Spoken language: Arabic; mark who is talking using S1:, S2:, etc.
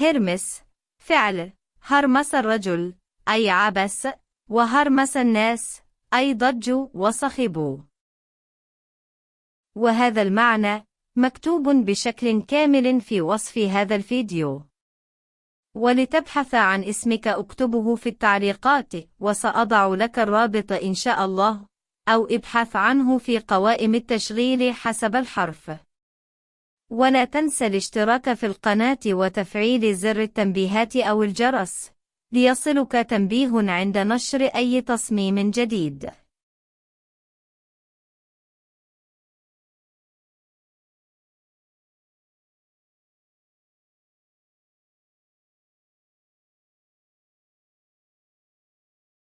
S1: هرمس فعل
S2: هرمس الرجل أي عبس وهرمس الناس أي ضجوا وصخبوا وهذا المعنى مكتوب بشكل كامل في وصف هذا الفيديو ولتبحث عن اسمك اكتبه في التعليقات وسأضع لك الرابط إن شاء الله أو ابحث عنه في قوائم التشغيل حسب الحرف ولا تنسى الاشتراك في القناة وتفعيل زر التنبيهات أو الجرس ليصلك تنبيه عند نشر أي تصميم جديد